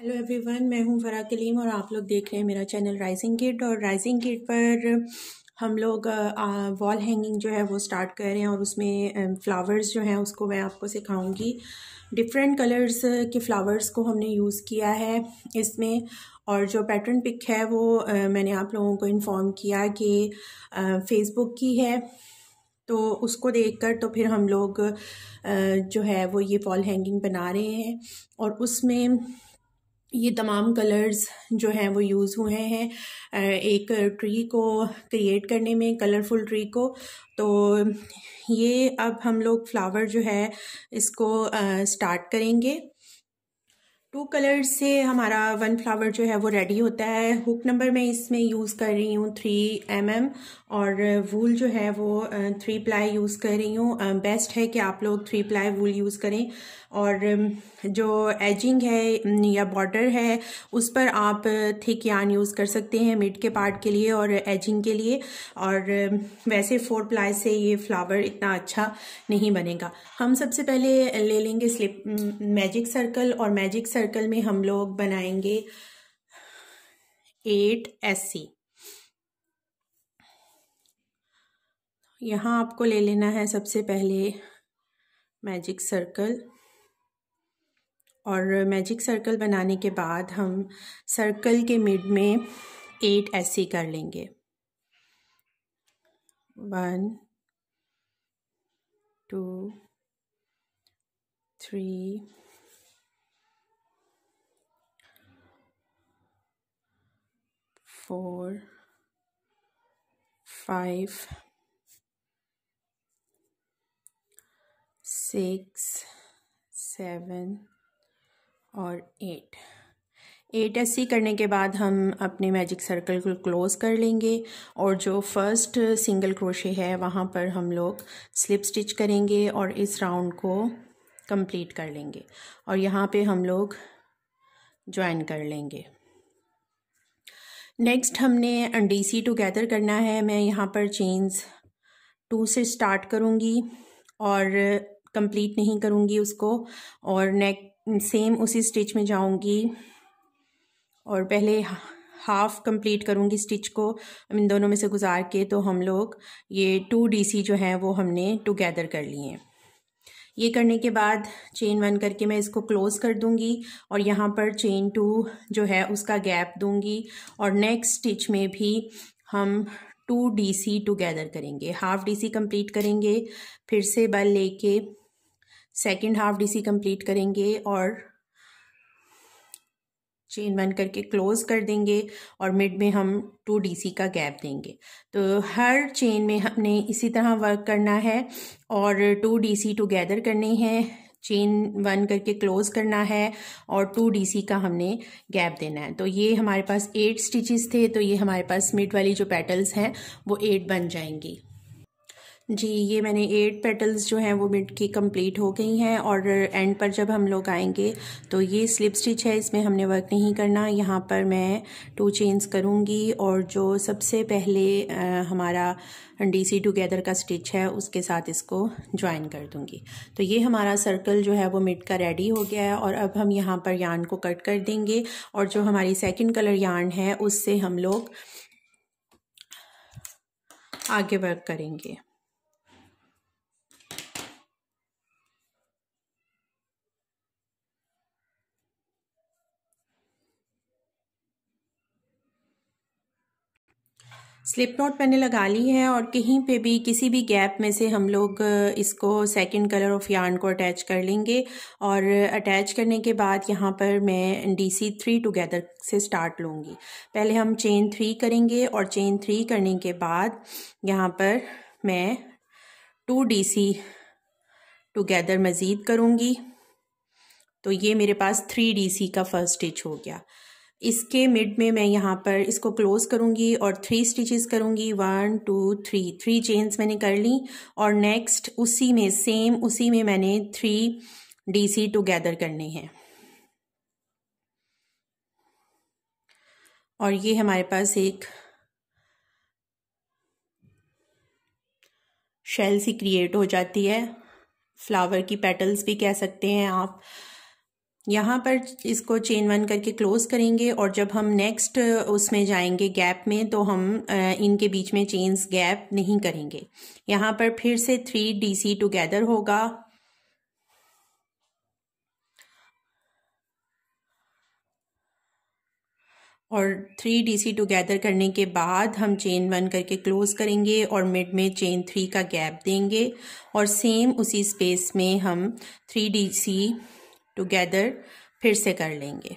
hello everyone मैं हूं फरा कलीम और आप लोग देख रहे हैं मेरा चैनल राइजिंग किट और राइजिंग किट पर हम लोग वॉल हैंगिंग जो है वो स्टार्ट कर रहे हैं और उसमें फ़्लावर्स um, जो हैं उसको मैं आपको सिखाऊंगी डिफरेंट कलर्स के फ़्लावर्स को हमने यूज़ किया है इसमें और जो पैटर्न पिक है वो uh, मैंने आप लोगों को इन्फॉर्म किया कि फ़ेसबुक uh, की है तो उसको देखकर तो फिर हम लोग uh, जो है वो ये वॉल हैंगिंग बना रहे हैं और उसमें ये तमाम कलर्स जो हैं वो यूज़ हुए हैं एक ट्री को क्रिएट करने में कलरफुल ट्री को तो ये अब हम लोग फ्लावर जो है इसको स्टार्ट करेंगे टू कलर्स से हमारा वन फ्लावर जो है वो रेडी होता है हुक नंबर मैं इसमें यूज़ कर रही हूँ थ्री एम एम और वूल जो है वो थ्री प्लाई यूज़ कर रही हूँ बेस्ट है कि आप लोग थ्री प्लाई वूल यूज़ करें और जो एजिंग है या बॉर्डर है उस पर आप थिक यान यूज़ कर सकते हैं मिड के पार्ट के लिए और एजिंग के लिए और वैसे फोर प्लाई से ये फ्लावर इतना अच्छा नहीं बनेगा हम सबसे पहले ले लेंगे स्लिप मैजिक सर्कल और मैजिक सर्कल सर्कल में हम लोग बनाएंगे एट एस सी यहाँ आपको ले लेना है सबसे पहले मैजिक सर्कल और मैजिक सर्कल बनाने के बाद हम सर्कल के मिड में एट सी कर लेंगे one two three four, five, six, seven और एट एट सी करने के बाद हम अपने मैजिक सर्कल को क्लोज़ कर लेंगे और जो फर्स्ट सिंगल क्रोशे है वहाँ पर हम लोग स्लिप स्टिच करेंगे और इस राउंड को कंप्लीट कर लेंगे और यहाँ पे हम लोग ज्वाइन कर लेंगे नेक्स्ट हमने अंडीसी टुगेदर करना है मैं यहाँ पर चेन्स टू से स्टार्ट करूँगी और कंप्लीट नहीं करूँगी उसको और नेक सेम उसी स्टिच में जाऊँगी और पहले हाफ कंप्लीट करूँगी स्टिच को इन दोनों में से गुजार के तो हम लोग ये टू डीसी जो हैं वो हमने टुगेदर कर लिए ये करने के बाद चेन वन करके मैं इसको क्लोज़ कर दूंगी और यहाँ पर चेन टू जो है उसका गैप दूंगी और नेक्स्ट स्टिच में भी हम टू डी सी टुगेदर करेंगे हाफ डी सी कम्प्लीट करेंगे फिर से बल लेके second half D C complete करेंगे और चेन वन करके क्लोज कर देंगे और मिड में हम टू डीसी का गैप देंगे तो हर चेन में हमने इसी तरह वर्क करना है और टू डीसी टुगेदर करने हैं चेन वन करके क्लोज करना है और टू डीसी का हमने गैप देना है तो ये हमारे पास एट स्टिचेस थे तो ये हमारे पास मिड वाली जो पेटल्स हैं वो एट बन जाएंगी जी ये मैंने एट पेटल्स जो हैं वो मिट की कंप्लीट हो गई हैं और एंड पर जब हम लोग आएंगे तो ये स्लिप स्टिच है इसमें हमने वर्क नहीं करना यहाँ पर मैं टू चेन्स करूँगी और जो सबसे पहले आ, हमारा सी टुगेदर का स्टिच है उसके साथ इसको ज्वाइन कर दूँगी तो ये हमारा सर्कल जो है वो मिट का रेडी हो गया है और अब हम यहाँ पर यान को कट कर देंगे और जो हमारी सेकेंड कलर यान है उससे हम लोग आगे वर्क करेंगे स्लिप नोट मैंने लगा ली है और कहीं पे भी किसी भी गैप में से हम लोग इसको सेकंड कलर ऑफ यार्न को अटैच कर लेंगे और अटैच करने के बाद यहाँ पर मैं डी सी थ्री टुगेदर से स्टार्ट लूँगी पहले हम चेन थ्री करेंगे और चेन थ्री करने के बाद यहाँ पर मैं टू डी सी टुगेदर मज़ीद करूँगी तो ये मेरे पास थ्री डी सी का फर्स्ट स्टिच हो गया इसके मिड में मैं यहाँ पर इसको क्लोज़ करूँगी और थ्री स्टिचेस करूँगी one two three three chains मैंने कर ली और नेक्स्ट उसी में सेम उसी में मैंने थ्री डीसी टुगेदर करने हैं और ये हमारे पास एक शेल सी क्रिएट हो जाती है फ्लावर की पेटल्स भी कह सकते हैं आप यहाँ पर इसको चेन वन करके क्लोज करेंगे और जब हम नेक्स्ट उसमें जाएंगे गैप में तो हम इनके बीच में चेन्स गैप नहीं करेंगे यहाँ पर फिर से थ्री डीसी टुगेदर होगा और थ्री डीसी टुगेदर करने के बाद हम चेन वन करके क्लोज करेंगे और मिड में चेन थ्री का गैप देंगे और सेम उसी स्पेस में हम थ्री डीसी टुगेदर फिर से कर लेंगे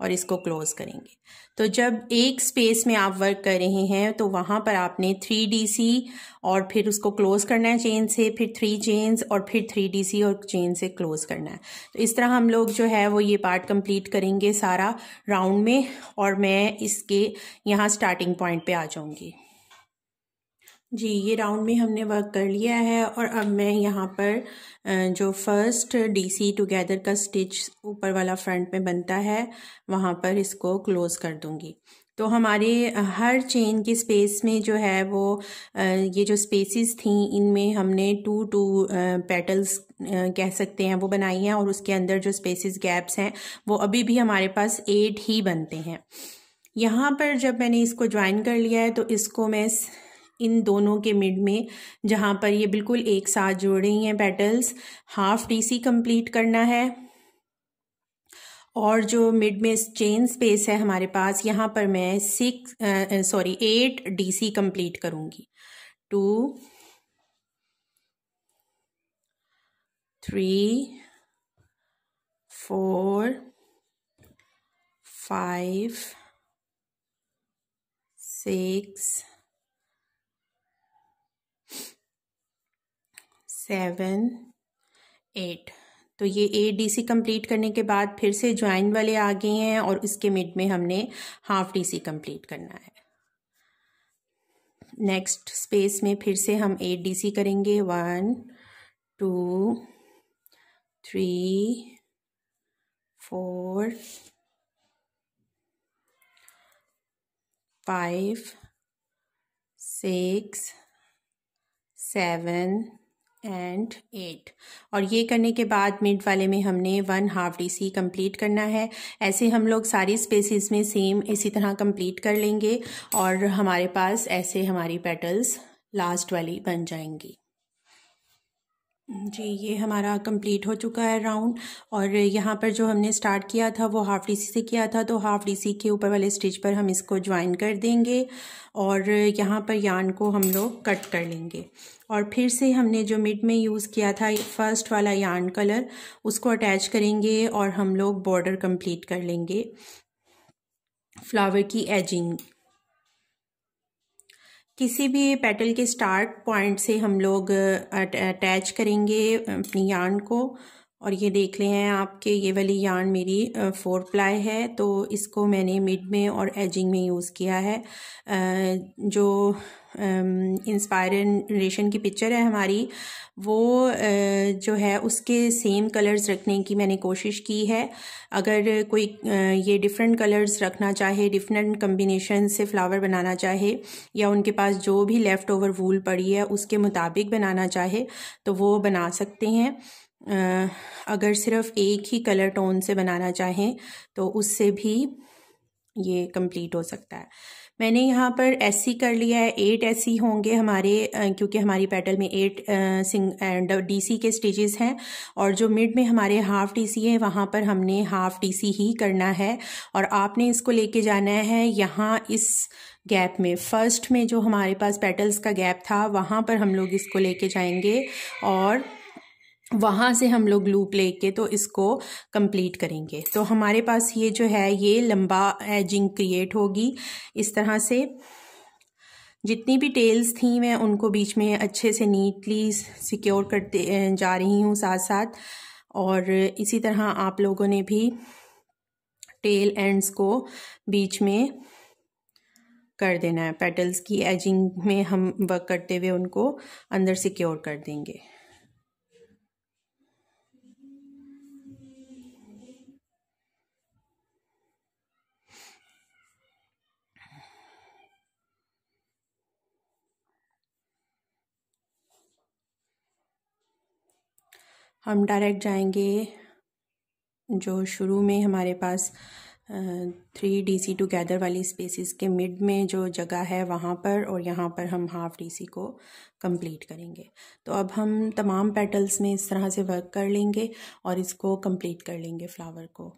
और इसको क्लोज करेंगे तो जब एक स्पेस में आप वर्क कर रहे हैं तो वहां पर आपने थ्री डी सी और फिर उसको क्लोज करना है चेन से फिर थ्री चेन्स और फिर थ्री डी सी और चेन से क्लोज करना है तो इस तरह हम लोग जो है वो ये पार्ट कंप्लीट करेंगे सारा राउंड में और मैं इसके यहाँ स्टार्टिंग पॉइंट पे आ जाऊँगी जी ये राउंड में हमने वर्क कर लिया है और अब मैं यहाँ पर जो फर्स्ट डीसी टुगेदर का स्टिच ऊपर वाला फ्रंट में बनता है वहाँ पर इसको क्लोज़ कर दूँगी तो हमारे हर चेन की स्पेस में जो है वो ये जो स्पेसेस थी इनमें हमने टू टू पेटल्स कह सकते हैं वो बनाई हैं और उसके अंदर जो स्पेसेस गैप्स हैं वो अभी भी हमारे पास एट ही बनते हैं यहाँ पर जब मैंने इसको ज्वाइन कर लिया है तो इसको मैं इन दोनों के मिड में जहाँ पर ये बिल्कुल एक साथ जुड़ रही हैं पेटल्स हाफ डीसी कंप्लीट करना है और जो मिड में चेन स्पेस है हमारे पास यहाँ पर मैं six sorry eight DC complete करूँगी two three four five six seven eight तो ये ए डी सी कम्प्लीट करने के बाद फिर से ज्वाइन वाले आ गए हैं और इसके मिड में हमने हाफ डी सी कम्प्लीट करना है नेक्स्ट स्पेस में फिर से हम ए डी सी करेंगे one two three four five six seven and eight और ये करने के बाद मिड वाले में हमने one half D C complete करना है ऐसे हम लोग सारी स्पेसिस में सेम इसी तरह कम्प्लीट कर लेंगे और हमारे पास ऐसे हमारी पेटल्स लास्ट वाली बन जाएंगी जी ये हमारा कंप्लीट हो चुका है राउंड और यहाँ पर जो हमने स्टार्ट किया था वो हाफ़ डीसी से किया था तो हाफ़ डीसी के ऊपर वाले स्टिच पर हम इसको ज्वाइन कर देंगे और यहाँ पर यान को हम लोग कट कर लेंगे और फिर से हमने जो मिड में यूज़ किया था फर्स्ट वाला यान कलर उसको अटैच करेंगे और हम लोग बॉर्डर कंप्लीट कर लेंगे फ्लावर की एजिंग किसी भी पेटल के स्टार्ट पॉइंट से हम लोग अटैच करेंगे अपनी यार्न को और ये देख ले हैं आपके ये वाली यार्न मेरी फोर प्लाई है तो इसको मैंने मिड में और एजिंग में यूज़ किया है जो इंस्पायरेशन की पिक्चर है हमारी वो जो है उसके सेम कलर्स रखने की मैंने कोशिश की है अगर कोई ये डिफरेंट कलर्स रखना चाहे डिफरेंट कम्बिनेशन से फ्लावर बनाना चाहे या उनके पास जो भी लेफ़्ट ओवर वूल पड़ी है उसके मुताबिक बनाना चाहे तो वो बना सकते हैं अगर सिर्फ एक ही कलर टोन से बनाना चाहें तो उससे भी ये कंप्लीट हो सकता है मैंने यहाँ पर एस e कर लिया है एट एस e होंगे हमारे क्योंकि हमारी पेटल में एट सिंग डी के स्टिचेस हैं और जो मिड में हमारे हाफ डी है वहाँ पर हमने हाफ डी ही करना है और आपने इसको लेके जाना है यहाँ इस गैप में फर्स्ट में जो हमारे पास पेटल्स का गैप था वहाँ पर हम लोग इसको लेके जाएंगे और वहाँ से हम लोग लूप लेके तो इसको कंप्लीट करेंगे तो हमारे पास ये जो है ये लंबा एजिंग क्रिएट होगी इस तरह से जितनी भी टेल्स थी मैं उनको बीच में अच्छे से नीटली सिक्योर करते जा रही हूँ साथ साथ और इसी तरह आप लोगों ने भी टेल एंड्स को बीच में कर देना है पेटल्स की एजिंग में हम वर्क करते हुए उनको अंदर सिक्योर कर देंगे हम डायरेक्ट जाएंगे जो शुरू में हमारे पास थ्री डी सी टुगेदर वाली स्पेसिस के मिड में जो जगह है वहाँ पर और यहाँ पर हम हाफ डी सी को कंप्लीट करेंगे तो अब हम तमाम पेटल्स में इस तरह से वर्क कर लेंगे और इसको कंप्लीट कर लेंगे फ्लावर को